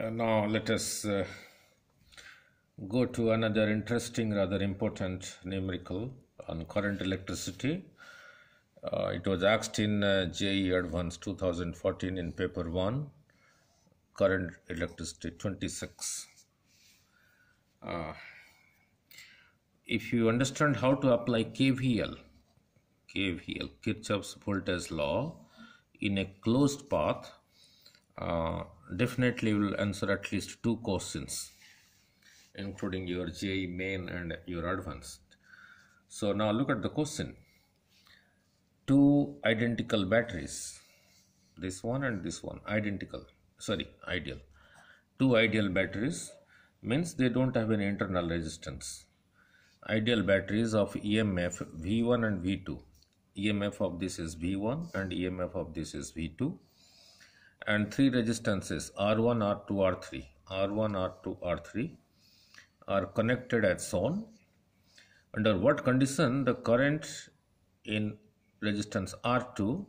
Uh, now let us uh, go to another interesting, rather important numerical on current electricity. Uh, it was asked in uh, JE Advanced 2014 in paper 1, current electricity 26. Uh, if you understand how to apply KVL, KVL, Kirchhoff's voltage law, in a closed path, uh, definitely will answer at least two questions including your JE main and your advanced. So now look at the question. Two identical batteries, this one and this one, identical, sorry, ideal. Two ideal batteries means they don't have any internal resistance. Ideal batteries of EMF V1 and V2. EMF of this is V1 and EMF of this is V2 and three resistances R1, R2, R3. R1, R2, R3 are connected as shown. Under what condition the current in resistance R2,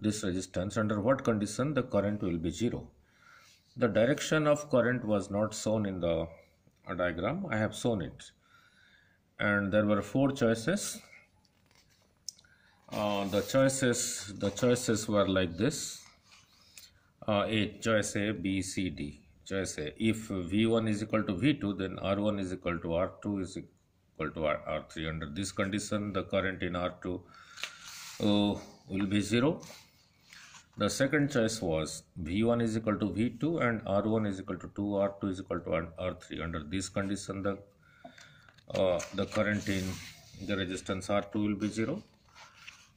this resistance, under what condition the current will be 0. The direction of current was not shown in the uh, diagram, I have shown it. And there were four choices. Uh, the choices the choices were like this uh, A choice A, B, C, D. Choice A. If V1 is equal to V2, then R1 is equal to R2 is equal to R, 2 is equal to r 3 Under this condition, the current in R2 uh, will be 0. The second choice was V1 is equal to V2 and R1 is equal to 2, R2 is equal to R3. Under this condition, the, uh, the current in the resistance R2 will be 0.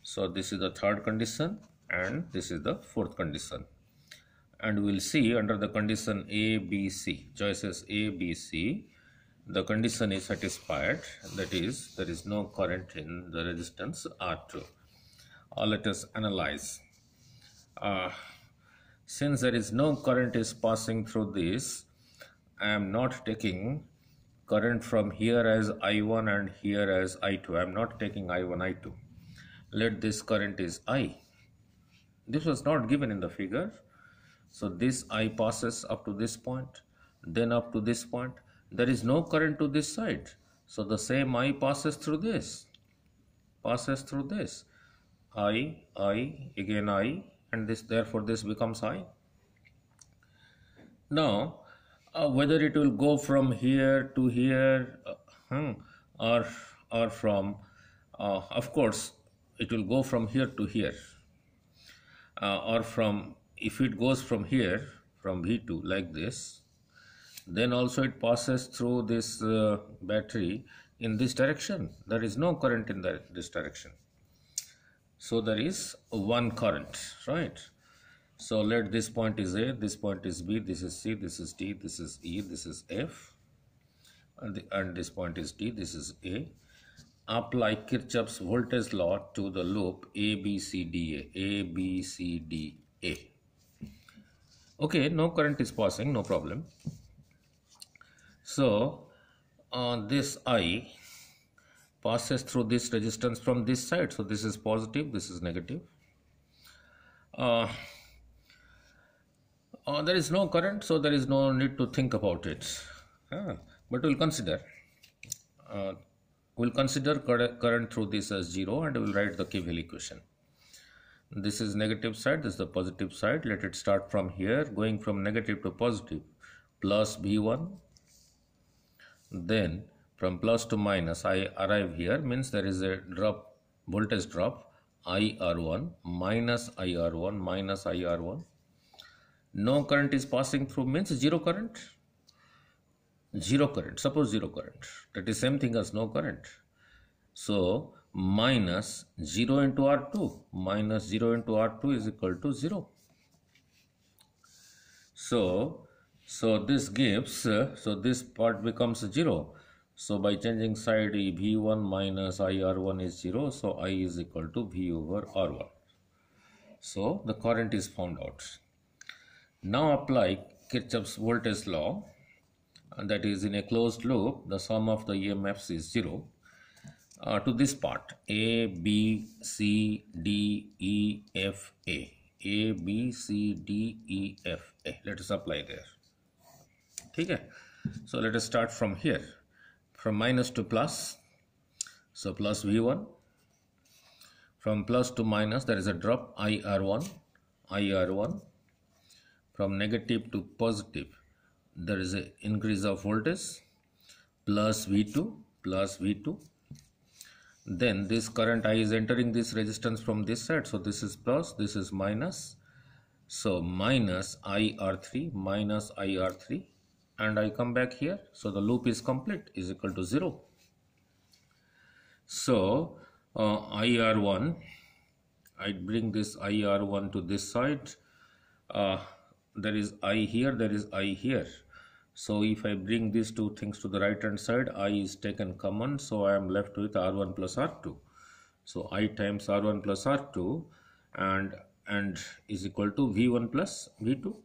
So this is the third condition and this is the fourth condition and we'll see under the condition A, B, C, choices A, B, C, the condition is satisfied, that is, there is no current in the resistance R2. Uh, let us analyze. Uh, since there is no current is passing through this, I am not taking current from here as I1 and here as I2. I am not taking I1, I2. Let this current is I. This was not given in the figure so this i passes up to this point then up to this point there is no current to this side so the same i passes through this passes through this i i again i and this therefore this becomes i now uh, whether it will go from here to here uh, hmm, or or from uh, of course it will go from here to here uh, or from if it goes from here from V2 like this then also it passes through this uh, battery in this direction there is no current in that this direction so there is one current right so let this point is A this point is B this is C this is D this is E this is F and, the, and this point is D this is A apply Kirchhoff's voltage law to the loop ABCDA ABCDA okay no current is passing no problem so uh, this i passes through this resistance from this side so this is positive this is negative uh, uh, there is no current so there is no need to think about it but we'll consider uh, we'll consider current through this as 0 and we'll write the KVL equation this is negative side this is the positive side let it start from here going from negative to positive plus b1 then from plus to minus i arrive here means there is a drop voltage drop ir1 minus ir1 minus ir1 no current is passing through means zero current zero current suppose zero current that is same thing as no current so minus 0 into R2 minus 0 into R2 is equal to 0. So, so this gives, so this part becomes 0. So by changing side V1 minus IR1 is 0. So I is equal to V over R1. So the current is found out. Now apply Kirchhoff's voltage law and that is in a closed loop the sum of the EMFs is 0 uh, to this part A, B, C, D, E, F, A. A, B, C, D, E, F, A. Let us apply there. Okay. So let us start from here. From minus to plus. So plus V1. From plus to minus there is a drop IR1. IR1. From negative to positive there is an increase of voltage plus V2 plus V2 then this current I is entering this resistance from this side so this is plus this is minus so minus IR3 minus IR3 and I come back here so the loop is complete is equal to 0 so uh, IR1 I bring this IR1 to this side uh, there is I here there is I here so if I bring these two things to the right hand side, i is taken common. So I am left with r1 plus r2. So i times r1 plus r2 and and is equal to v1 plus v2.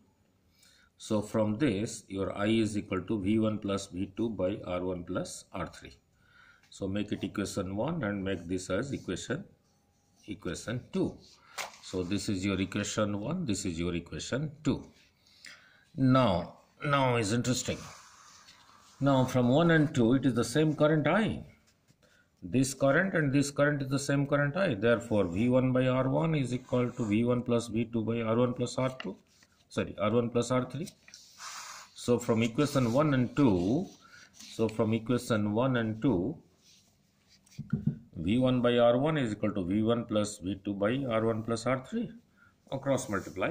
So from this your i is equal to v1 plus v2 by r1 plus r3. So make it equation 1 and make this as equation equation 2. So this is your equation 1, this is your equation 2. Now now is interesting. Now from 1 and 2 it is the same current I. This current and this current is the same current I. Therefore V1 by R1 is equal to V1 plus V2 by R1 plus R2. Sorry R1 plus R3. So from equation 1 and 2. So from equation 1 and 2. V1 by R1 is equal to V1 plus V2 by R1 plus R3 across multiply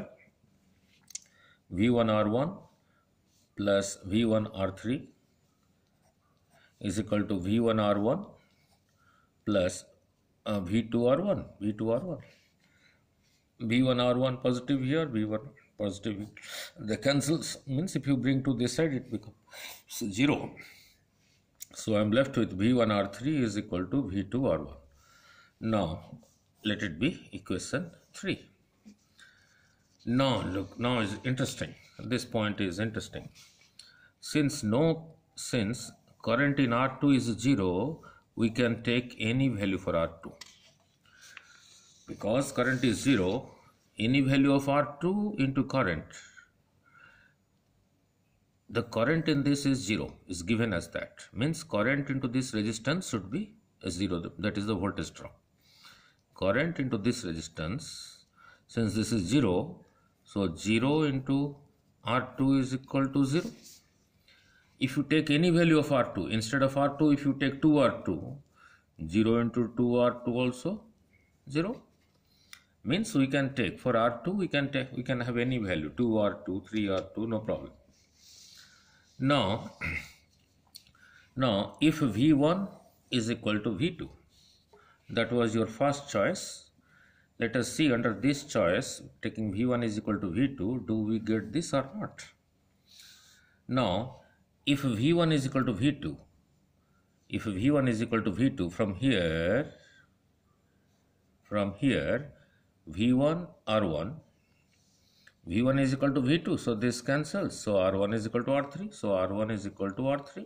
V1 R1 plus V1 R3 is equal to V1 R1 plus uh, V2 R1, V2 R1. V1 R1 positive here, V1 positive. The cancels means if you bring to this side, it becomes 0. So I am left with V1 R3 is equal to V2 R1. Now let it be equation 3. Now look, now is interesting this point is interesting. Since no since current in R2 is 0, we can take any value for R2. Because current is 0, any value of R2 into current, the current in this is 0, is given as that. Means current into this resistance should be 0, that is the voltage drop. Current into this resistance, since this is 0, so 0 into r2 is equal to 0 if you take any value of r2 instead of r2 if you take 2r2 0 into 2r2 also 0 means we can take for r2 we can take we can have any value 2r2 3r2 no problem now now if v1 is equal to v2 that was your first choice let us see under this choice taking v1 is equal to v2 do we get this or not now if v1 is equal to v2 if v1 is equal to v2 from here from here v1 r1 v1 is equal to v2 so this cancels so r1 is equal to r3 so r1 is equal to r3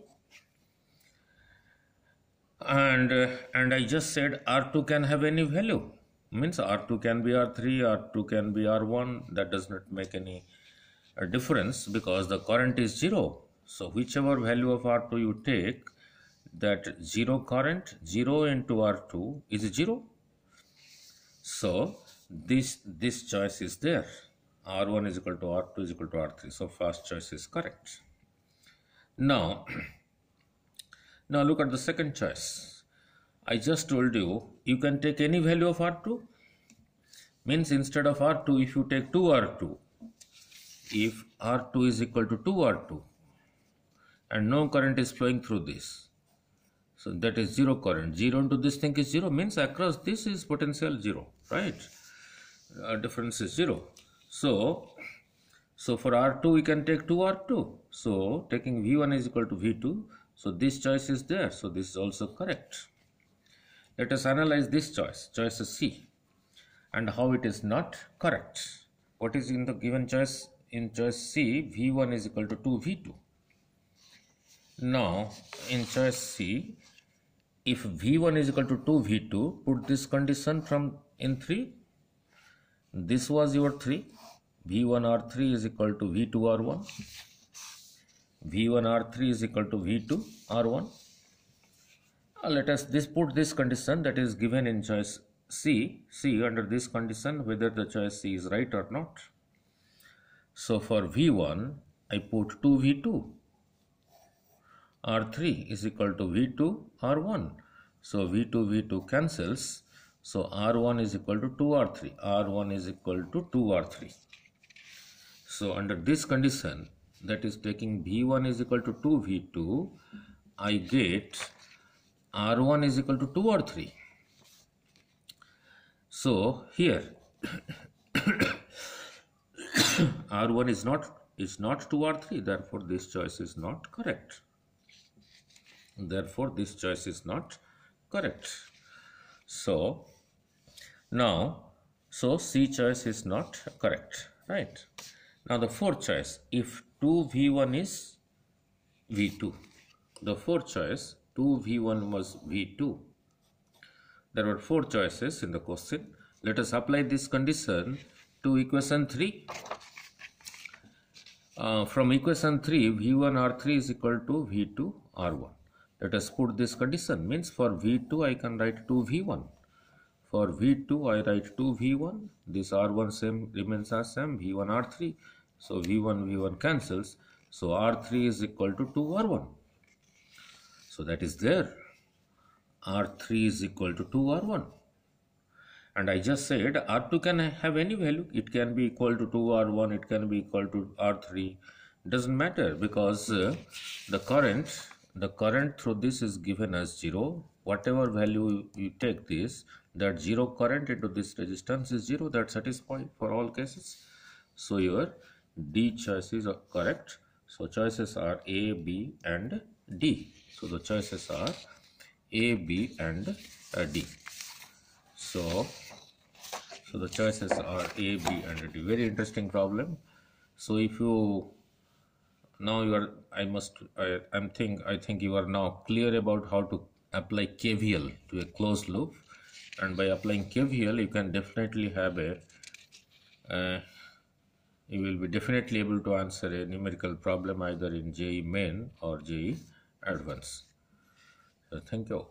and and i just said r2 can have any value means R2 can be R3, R2 can be R1 that does not make any uh, difference because the current is 0. So whichever value of R2 you take that 0 current 0 into R2 is 0. So this, this choice is there R1 is equal to R2 is equal to R3 so first choice is correct. Now, now look at the second choice I just told you, you can take any value of R2. Means instead of R2, if you take 2R2, if R2 is equal to 2R2 and no current is flowing through this, so that is zero current. Zero into this thing is zero, means across this is potential zero, right? Uh, difference is zero. So, so for R2, we can take 2R2. So taking V1 is equal to V2. So this choice is there. So this is also correct. Let us analyze this choice, choice C, and how it is not correct. What is in the given choice? In choice C, V1 is equal to 2V2. Now, in choice C, if V1 is equal to 2V2, put this condition from in 3. This was your 3. V1R3 is equal to V2R1. V1R3 is equal to V2R1 uh, let us this put this condition that is given in choice C, C under this condition whether the choice C is right or not. So for V1, I put 2V2. R3 is equal to V2 R1. So V2 V2 cancels. So R1 is equal to 2R3. R1 is equal to 2R3. So under this condition, that is taking V1 is equal to 2V2, I get r1 is equal to 2 or 3 so here r1 is not is not 2 or 3 therefore this choice is not correct therefore this choice is not correct so now so c choice is not correct right now the fourth choice if 2v1 is v2 the fourth choice 2 V1 was V2. There were four choices in the question. Let us apply this condition to equation 3. Uh, from equation 3, V1 R3 is equal to V2 R1. Let us put this condition means for V2 I can write 2 V1. For V2 I write 2 V1. This R1 same remains as same V1 R3. So V1 V1 cancels. So R3 is equal to 2 R1. So that is there. R3 is equal to 2R1. And I just said R2 can have any value. It can be equal to 2R1, it can be equal to R3. Doesn't matter because uh, the current the current through this is given as 0 whatever value you take this that 0 current into this resistance is 0 that satisfies for all cases so your D choices are correct so choices are A B and D so the choices are A, B and uh, D. So, so the choices are A, B and D. Very interesting problem. So if you now you are I must I, I'm think I think you are now clear about how to apply KVL to a closed loop and by applying KVL you can definitely have a uh, you will be definitely able to answer a numerical problem either in JE main or JE advance. thank you.